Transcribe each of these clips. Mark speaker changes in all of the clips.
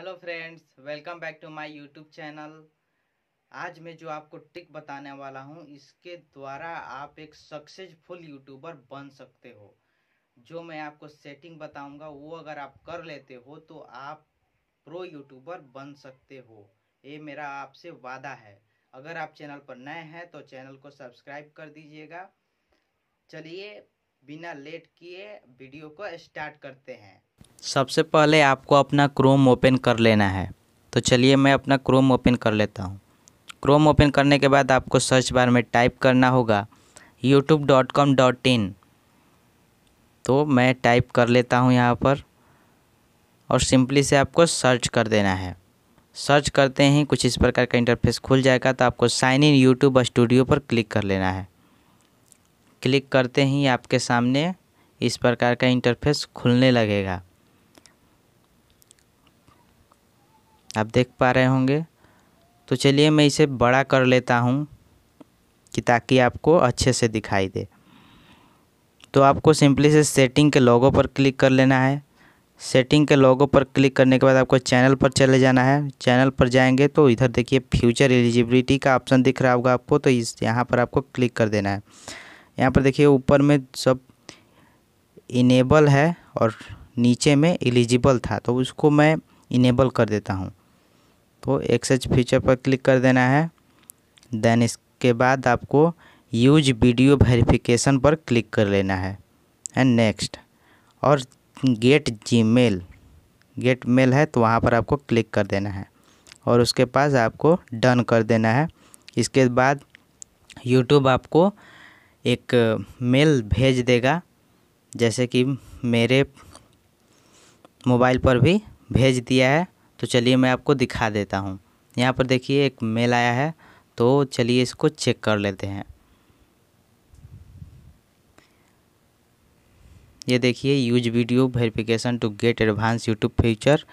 Speaker 1: hello friends welcome back to my YouTube channel आज मैं जो आपको ट्रिक बताने वाला हूं इसके द्वारा आप एक सक्सेसफुल यूट्यूबर बन सकते हो जो मैं आपको सेटिंग बताऊंगा वो अगर आप कर लेते हो तो आप प्रो यूट्यूबर बन सकते हो ये मेरा आपसे वादा है अगर आप चैनल पर नए हैं तो चैनल को सब्सक्राइब कर दीजिएगा चलिए बिना लेट किए वीडियो को स्टार्ट करते हैं सबसे पहले आपको अपना क्रोम ओपन कर लेना है तो चलिए मैं अपना क्रोम ओपन कर लेता हूँ क्रोम ओपन करने के बाद आपको सर्च बार में टाइप करना होगा YouTube dot com dot in तो मैं टाइप कर लेता हूँ यहाँ पर और सिंपली से आपको सर्च कर देना है सर्च करते ही कुछ इस प्रकार का इंटरफेस खुल जाएगा तो आपको साइन इन यूट्यूब स्टूडियो पर क्लिक कर लेना है क्लिक करते ही आपके सामने इस प्रकार का इंटरफेस खुलने लगेगा आप देख पा रहे होंगे तो चलिए मैं इसे बड़ा कर लेता हूँ कि ताकि आपको अच्छे से दिखाई दे तो आपको सिंपली से सेटिंग के लोगो पर क्लिक कर लेना है सेटिंग के लोगो पर क्लिक करने के बाद आपको चैनल पर चले जाना है चैनल पर जाएंगे तो इधर देखिए फ्यूचर एलिजिबिलिटी का ऑप्शन दिख रहा होगा आपको तो इस यहाँ पर आपको क्लिक कर देना है यहाँ पर देखिए ऊपर में सब इनेबल है और नीचे में एलिजिबल था तो उसको मैं इनेबल कर देता हूँ तो एक्सेज फीचर पर क्लिक कर देना है देन इसके बाद आपको यूज वीडियो वेरिफिकेशन पर क्लिक कर लेना है एंड नेक्स्ट और गेट जीमेल गेट मेल है तो वहाँ पर आपको क्लिक कर देना है और उसके पास आपको डन कर देना है इसके बाद यूट्यूब आपको एक मेल भेज देगा जैसे कि मेरे मोबाइल पर भी भेज दिया है तो चलिए मैं आपको दिखा देता हूँ यहाँ पर देखिए एक मेल आया है तो चलिए इसको चेक कर लेते हैं ये देखिए use video verification to get advance YouTube feature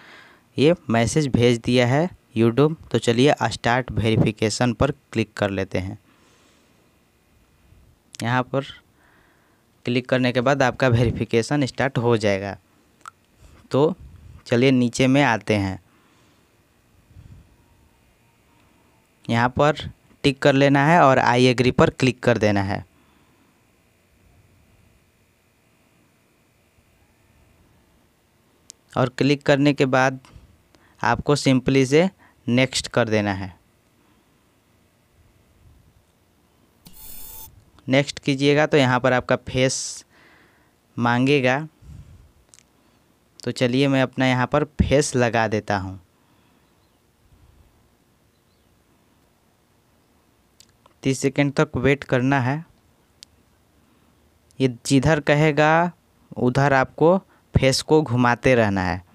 Speaker 1: ये मैसेज भेज दिया है यूट्यूब तो चलिए स्टार्ट वेरिफिकेशन पर क्लिक कर लेते हैं यहाँ पर क्लिक करने के बाद आपका वेरिफिकेशन स्टार्ट हो जाएगा तो चलिए नीचे में आते हैं यहाँ पर टिक कर लेना है और आई एग्री पर क्लिक कर देना है और क्लिक करने के बाद आपको सिंपली से नेक्स्ट कर देना है नेक्स्ट कीजिएगा तो यहाँ पर आपका फेस मांगेगा तो चलिए मैं अपना यहाँ पर फेस लगा देता हूँ तीस सेकेंड तक वेट करना है ये जिधर कहेगा उधर आपको फेस को घुमाते रहना है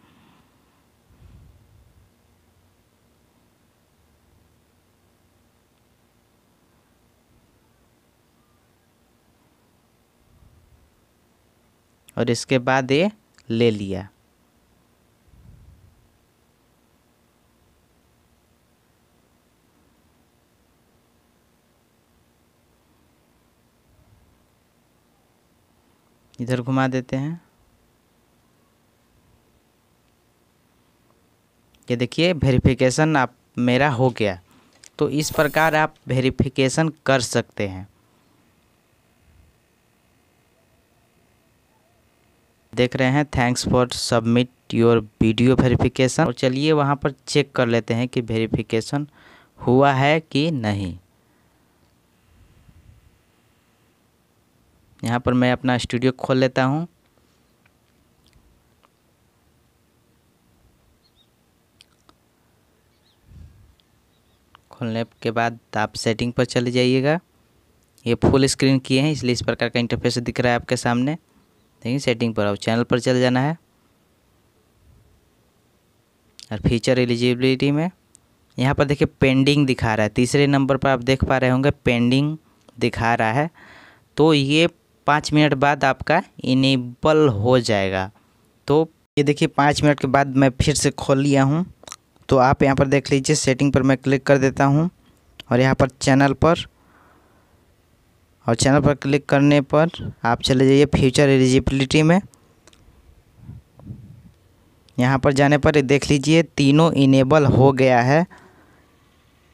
Speaker 1: और इसके बाद ये ले लिया इधर घुमा देते हैं ये देखिए वेरिफिकेशन आप मेरा हो गया तो इस प्रकार आप वेरिफिकेशन कर सकते हैं देख रहे हैं thanks for submit your video verification और चलिए वहाँ पर चेक कर लेते हैं कि वेरिफिकेशन हुआ है कि नहीं यहाँ पर मैं अपना स्टूडियो खोल लेता हूँ खोलने के बाद आप सेटिंग पर चले जाइएगा ये फुल स्क्रीन किए हैं इसलिए इस प्रकार का इंटरफेस दिख रहा है आपके सामने देखिए सेटिंग पर और चैनल पर चले जाना है और फीचर एलिजिबिलिटी में यहाँ पर देखिए पेंडिंग दिखा रहा है तीसरे नंबर पर आप देख पा रहे होंगे पेंडिंग दिखा रहा है तो ये पाँच मिनट बाद आपका इनेबल हो जाएगा तो ये देखिए पाँच मिनट के बाद मैं फिर से खोल लिया हूँ तो आप यहाँ पर देख लीजिए सेटिंग पर मैं क्लिक कर देता हूँ और यहाँ पर चैनल पर और चैनल पर क्लिक करने पर आप चले जाइए फ्यूचर एलिजिबिलिटी में यहाँ पर जाने पर देख लीजिए तीनों इनेबल हो गया है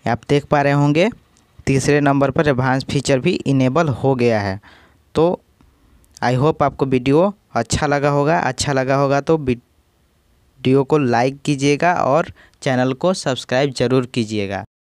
Speaker 1: आप देख पा रहे होंगे तीसरे नंबर पर एडवांस फीचर भी इनेबल हो गया है तो आई होप आपको वीडियो अच्छा लगा होगा अच्छा लगा होगा तो वीडियो को लाइक कीजिएगा और चैनल को सब्सक्राइब ज़रूर कीजिएगा